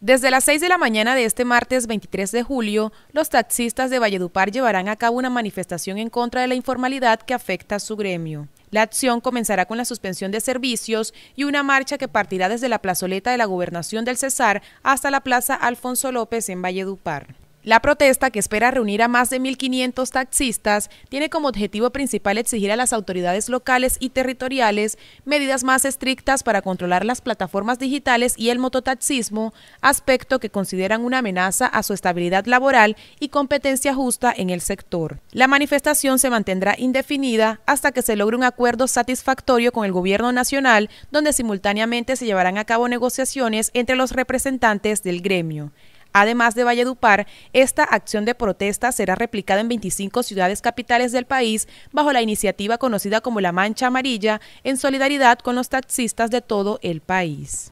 Desde las 6 de la mañana de este martes 23 de julio, los taxistas de Valledupar llevarán a cabo una manifestación en contra de la informalidad que afecta a su gremio. La acción comenzará con la suspensión de servicios y una marcha que partirá desde la plazoleta de la Gobernación del Cesar hasta la Plaza Alfonso López en Valledupar. La protesta, que espera reunir a más de 1.500 taxistas, tiene como objetivo principal exigir a las autoridades locales y territoriales medidas más estrictas para controlar las plataformas digitales y el mototaxismo, aspecto que consideran una amenaza a su estabilidad laboral y competencia justa en el sector. La manifestación se mantendrá indefinida hasta que se logre un acuerdo satisfactorio con el gobierno nacional, donde simultáneamente se llevarán a cabo negociaciones entre los representantes del gremio. Además de Valledupar, esta acción de protesta será replicada en 25 ciudades capitales del país bajo la iniciativa conocida como La Mancha Amarilla en solidaridad con los taxistas de todo el país.